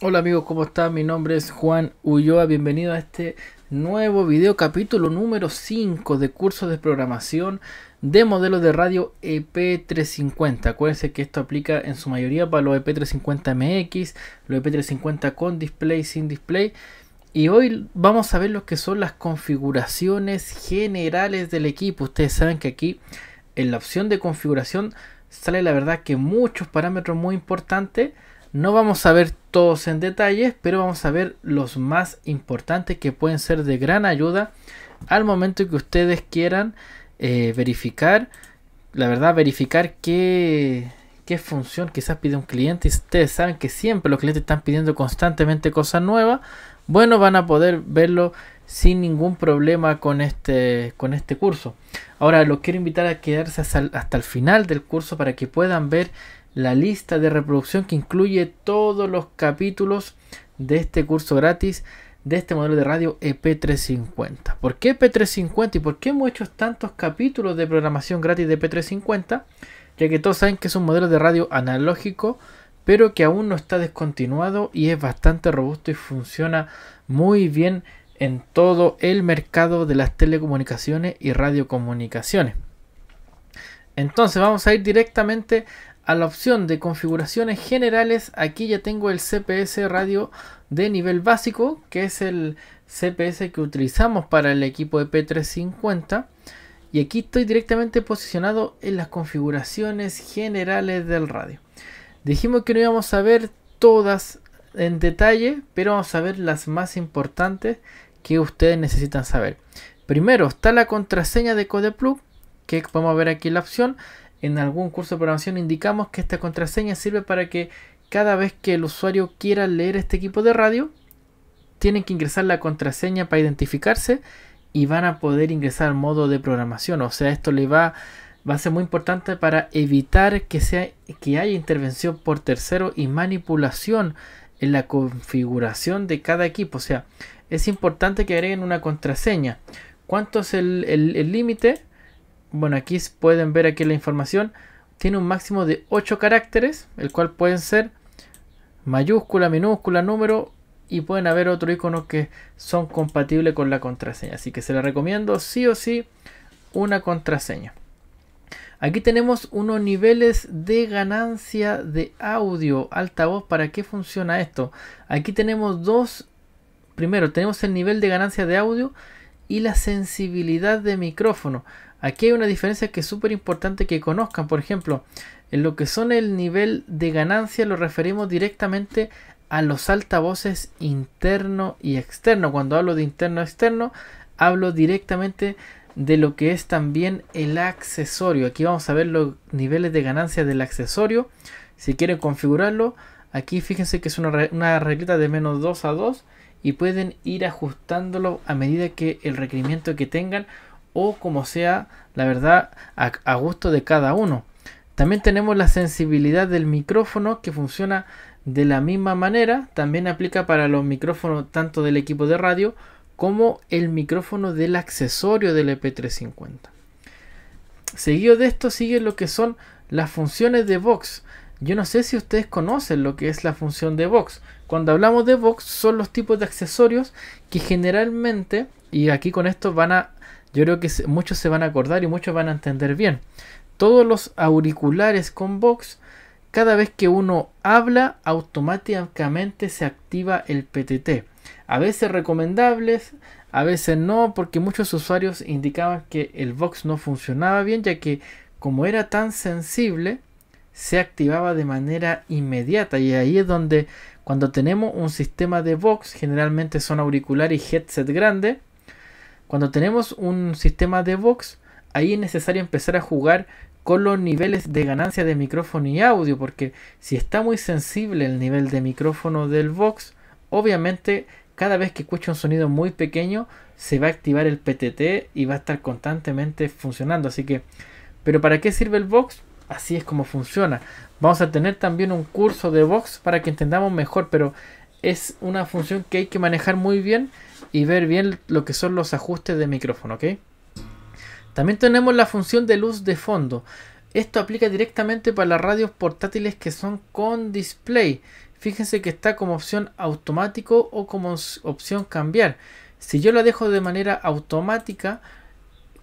Hola amigos, ¿cómo están? Mi nombre es Juan Ulloa, bienvenido a este nuevo video capítulo número 5 de cursos de programación de modelos de radio EP350. Acuérdense que esto aplica en su mayoría para los EP350MX, los EP350 con display, sin display. Y hoy vamos a ver lo que son las configuraciones generales del equipo. Ustedes saben que aquí en la opción de configuración sale la verdad que muchos parámetros muy importantes. No vamos a ver en detalles pero vamos a ver los más importantes que pueden ser de gran ayuda al momento que ustedes quieran eh, verificar, la verdad, verificar qué, qué función quizás pide un cliente. ustedes saben que siempre los clientes están pidiendo constantemente cosas nuevas. Bueno, van a poder verlo sin ningún problema con este, con este curso. Ahora, los quiero invitar a quedarse hasta el final del curso para que puedan ver la lista de reproducción que incluye todos los capítulos de este curso gratis de este modelo de radio EP350. ¿Por qué EP350 y por qué hemos hecho tantos capítulos de programación gratis de EP350? Ya que todos saben que es un modelo de radio analógico, pero que aún no está descontinuado y es bastante robusto y funciona muy bien en todo el mercado de las telecomunicaciones y radiocomunicaciones. Entonces vamos a ir directamente a la opción de configuraciones generales, aquí ya tengo el CPS radio de nivel básico, que es el CPS que utilizamos para el equipo de P350. Y aquí estoy directamente posicionado en las configuraciones generales del radio. Dijimos que no íbamos a ver todas en detalle, pero vamos a ver las más importantes que ustedes necesitan saber. Primero está la contraseña de CodePlug, que podemos ver aquí la opción en algún curso de programación indicamos que esta contraseña sirve para que cada vez que el usuario quiera leer este equipo de radio, tienen que ingresar la contraseña para identificarse y van a poder ingresar al modo de programación. O sea, esto le va, a ser muy importante para evitar que, que haya intervención por tercero y manipulación en la configuración de cada equipo. O sea, es importante que agreguen una contraseña. ¿Cuánto es el límite? bueno, aquí pueden ver aquí la información. Tiene un máximo de 8 caracteres, el cual pueden ser mayúscula, minúscula, número y pueden haber otro icono que son compatibles con la contraseña. Así que se la recomiendo sí o sí una contraseña. Aquí tenemos unos niveles de ganancia de audio altavoz. ¿Para qué funciona esto? Aquí tenemos dos. Primero, tenemos el nivel de ganancia de audio y la sensibilidad de micrófono. Aquí hay una diferencia que es súper importante que conozcan. Por ejemplo, en lo que son el nivel de ganancia lo referimos directamente a los altavoces interno y externo. Cuando hablo de interno y externo, hablo directamente de lo que es también el accesorio. Aquí vamos a ver los niveles de ganancia del accesorio. Si quieren configurarlo, aquí fíjense que es una, una de menos 2 a 2 y pueden ir ajustándolo a medida que el requerimiento que tengan o como sea, la verdad, a, gusto de cada uno. También tenemos la sensibilidad del micrófono que funciona de la misma manera. También aplica para los micrófonos tanto del equipo de radio como el micrófono del accesorio del EP350. Seguido de esto sigue lo que son las funciones de Vox. Yo no sé si ustedes conocen lo que es la función de Vox. Cuando hablamos de Vox son los tipos de accesorios que generalmente, y aquí con esto van a yo creo que muchos se van a acordar y muchos van a entender bien. Todos los auriculares con Vox, cada vez que uno habla, automáticamente se activa el PTT. A veces recomendables, a veces no, porque muchos usuarios indicaban que el Vox no funcionaba bien, ya que como era tan sensible, se activaba de manera inmediata. Y ahí es donde cuando tenemos un sistema de Vox, generalmente son auriculares y headset grande, cuando tenemos un sistema de box, ahí es necesario empezar a jugar con los niveles de ganancia de micrófono y audio, porque si está muy sensible el nivel de micrófono del box, obviamente cada vez que escuche un sonido muy pequeño se va a activar el PTT y va a estar constantemente funcionando. Así que, pero ¿para qué sirve el box? Así es como funciona. Vamos a tener también un curso de box para que entendamos mejor, pero es una función que hay que manejar muy bien y ver bien lo que son los ajustes de micrófono, ¿ok? También tenemos la función de luz de fondo. Esto aplica directamente para las radios portátiles que son con display. Fíjense que está como opción automático o como opción cambiar. Si yo la dejo de manera automática,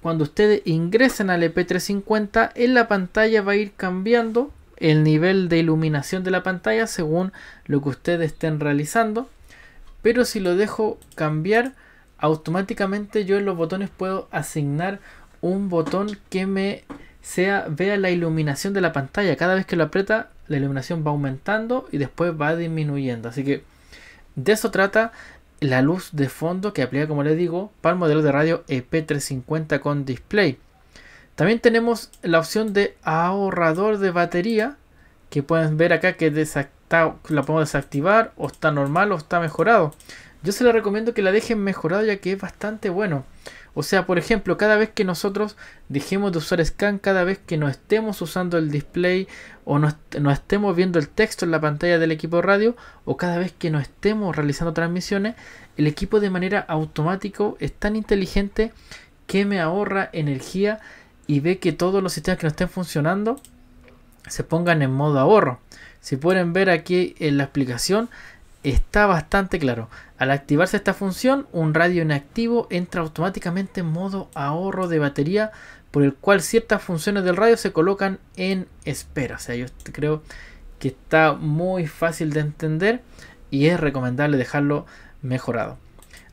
cuando ustedes ingresen al EP350, en la pantalla va a ir cambiando el nivel de iluminación de la pantalla según lo que ustedes estén realizando. Pero si lo dejo cambiar, automáticamente yo en los botones puedo asignar un botón que me sea vea la iluminación de la pantalla. Cada vez que lo aprieta, la iluminación va aumentando y después va disminuyendo. Así que de eso trata la luz de fondo que aplica, como les digo, para el modelo de radio EP350 con display. También tenemos la opción de ahorrador de batería que pueden ver acá que la podemos desactivar o está normal o está mejorado. Yo se la recomiendo que la dejen mejorado ya que es bastante bueno. O sea, por ejemplo, cada vez que nosotros dejemos de usar scan, cada vez que no estemos usando el display o no, estemos viendo el texto en la pantalla del equipo radio o cada vez que no estemos realizando transmisiones, el equipo de manera automática es tan inteligente que me ahorra energía y ve que todos los sistemas que no estén funcionando se pongan en modo ahorro. Si pueden ver aquí en la explicación está bastante claro. Al activarse esta función, un radio inactivo entra automáticamente en modo ahorro de batería por el cual ciertas funciones del radio se colocan en espera. O sea, yo creo que está muy fácil de entender y es recomendable dejarlo mejorado.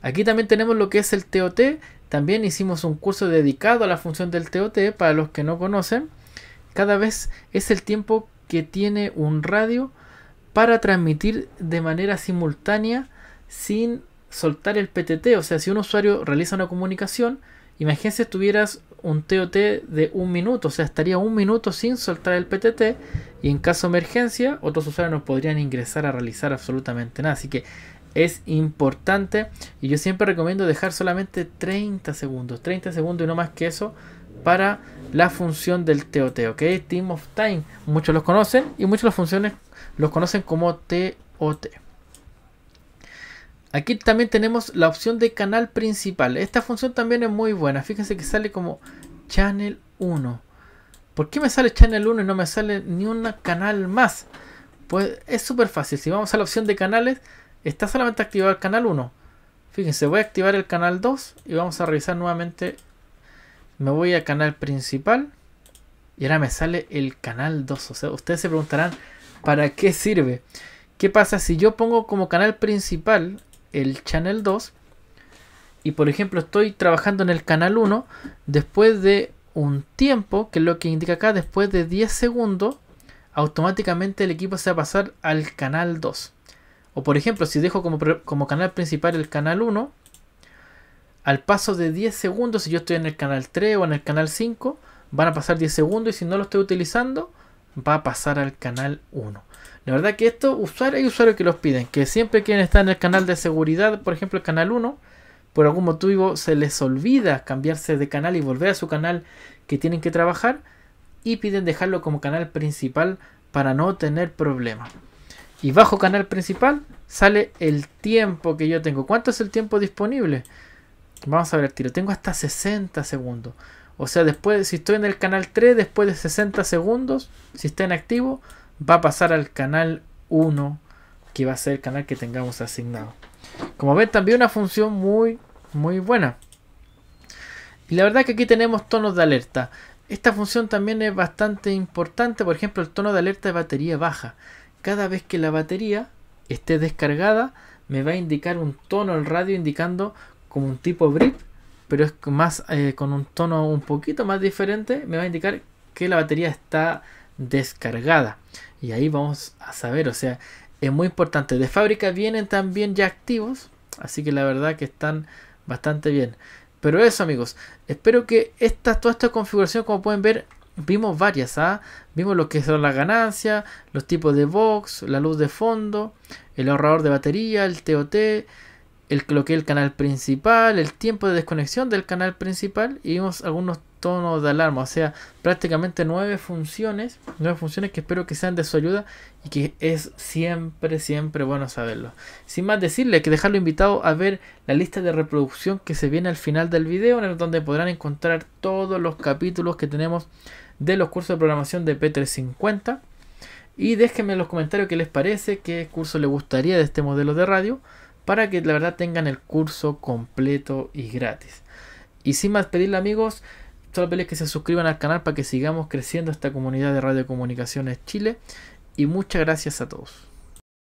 Aquí también tenemos lo que es el TOT. También hicimos un curso dedicado a la función del TOT para los que no conocen. Cada vez es el tiempo que tiene un radio para transmitir de manera simultánea sin soltar el PTT. O sea, si un usuario realiza una comunicación, imagínense tuvieras un TOT de un minuto, o sea, estaría un minuto sin soltar el PTT y en caso de emergencia otros usuarios no podrían ingresar a realizar absolutamente nada. Así que es importante y yo siempre recomiendo dejar solamente 30 segundos, 30 segundos y no más que eso para la función del TOT, ¿ok? Team of Time, muchos los conocen y muchas las funciones los conocen como TOT. Aquí también tenemos la opción de canal principal. Esta función también es muy buena. Fíjense que sale como Channel 1. ¿Por qué me sale Channel 1 y no me sale ni un canal más? Pues es súper fácil. Si vamos a la opción de canales, está solamente activado el canal 1. Fíjense, voy a activar el canal 2 y vamos a revisar nuevamente me voy a canal principal. Y ahora me sale el canal 2. O sea, ustedes se preguntarán, ¿para qué sirve? ¿Qué pasa si yo pongo como canal principal el channel 2? Y por ejemplo estoy trabajando en el canal 1. Después de un tiempo, que es lo que indica acá, después de 10 segundos, automáticamente el equipo se va a pasar al canal 2. O por ejemplo, si dejo como, como canal principal el canal 1, al paso de 10 segundos, si yo estoy en el canal 3 o en el canal 5, van a pasar 10 segundos y si no lo estoy utilizando, va a pasar al canal 1. La verdad que esto, usuario, hay usuarios que los piden, que siempre quieren estar en el canal de seguridad, por ejemplo el canal 1, por algún motivo se les olvida cambiarse de canal y volver a su canal que tienen que trabajar y piden dejarlo como canal principal para no tener problemas. Y bajo canal principal sale el tiempo que yo tengo. ¿Cuánto es el tiempo disponible? Vamos a ver el tiro. Tengo hasta 60 segundos. O sea, después, si estoy en el canal 3, después de 60 segundos, si está en activo, va a pasar al canal 1, que va a ser el canal que tengamos asignado. Como ven, también una función muy, muy buena. Y la verdad que aquí tenemos tonos de alerta. Esta función también es bastante importante. Por ejemplo, el tono de alerta de batería baja. Cada vez que la batería esté descargada, me va a indicar un tono el radio indicando como un tipo brick, pero es más eh, con un tono un poquito más diferente, me va a indicar que la batería está descargada. Y ahí vamos a saber, o sea, es muy importante. De fábrica vienen también ya activos, así que la verdad que están bastante bien. Pero eso amigos, espero que esta, toda esta configuración como pueden ver vimos varias, ¿ah? vimos lo que son las ganancias, los tipos de box, la luz de fondo, el ahorrador de batería, el TOT, el, lo que el canal principal, el tiempo de desconexión del canal principal y vimos algunos tonos de alarma, o sea, prácticamente nueve funciones, nueve funciones que espero que sean de su ayuda y que es siempre, siempre bueno saberlo. Sin más decirle, hay que dejarlo invitado a ver la lista de reproducción que se viene al final del video, en donde podrán encontrar todos los capítulos que tenemos de los cursos de programación de P350. Y déjenme en los comentarios qué les parece, qué curso les gustaría de este modelo de radio para que la verdad tengan el curso completo y gratis. Y sin más pedirle amigos, solo pedirles que se suscriban al canal para que sigamos creciendo esta comunidad de radiocomunicaciones Chile. Y muchas gracias a todos.